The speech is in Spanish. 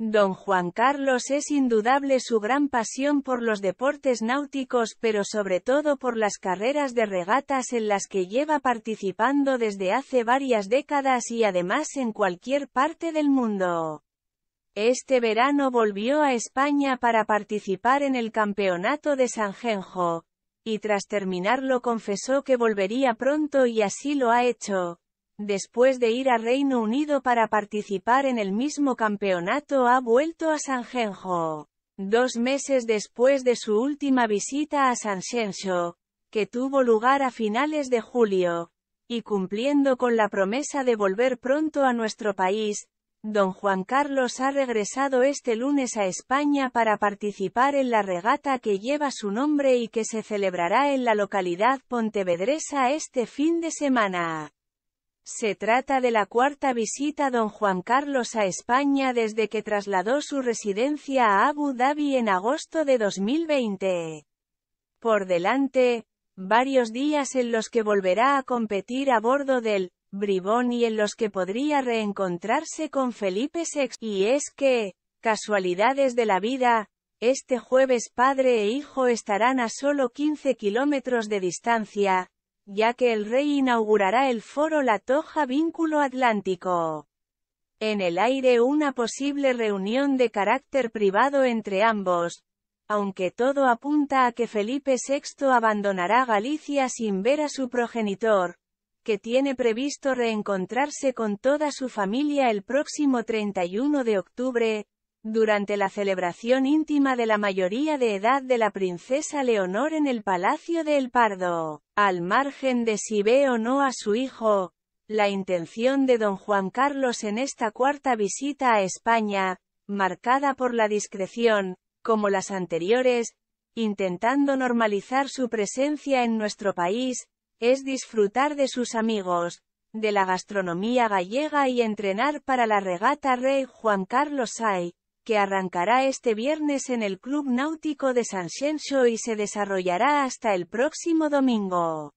Don Juan Carlos es indudable su gran pasión por los deportes náuticos pero sobre todo por las carreras de regatas en las que lleva participando desde hace varias décadas y además en cualquier parte del mundo. Este verano volvió a España para participar en el Campeonato de Sanjenjo, y tras terminarlo confesó que volvería pronto y así lo ha hecho, Después de ir a Reino Unido para participar en el mismo campeonato ha vuelto a Sanjenjo. Dos meses después de su última visita a Sanxenxo, que tuvo lugar a finales de julio, y cumpliendo con la promesa de volver pronto a nuestro país, don Juan Carlos ha regresado este lunes a España para participar en la regata que lleva su nombre y que se celebrará en la localidad pontevedresa este fin de semana. Se trata de la cuarta visita don Juan Carlos a España desde que trasladó su residencia a Abu Dhabi en agosto de 2020. Por delante, varios días en los que volverá a competir a bordo del Bribón y en los que podría reencontrarse con Felipe VI. Y es que, casualidades de la vida, este jueves padre e hijo estarán a solo 15 kilómetros de distancia, ya que el rey inaugurará el foro La Toja Vínculo Atlántico. En el aire una posible reunión de carácter privado entre ambos, aunque todo apunta a que Felipe VI abandonará Galicia sin ver a su progenitor, que tiene previsto reencontrarse con toda su familia el próximo 31 de octubre, durante la celebración íntima de la mayoría de edad de la princesa Leonor en el Palacio de El Pardo, al margen de si ve o no a su hijo, la intención de don Juan Carlos en esta cuarta visita a España, marcada por la discreción, como las anteriores, intentando normalizar su presencia en nuestro país, es disfrutar de sus amigos, de la gastronomía gallega y entrenar para la regata Rey Juan Carlos Say, que arrancará este viernes en el Club Náutico de Sanxenxo y se desarrollará hasta el próximo domingo.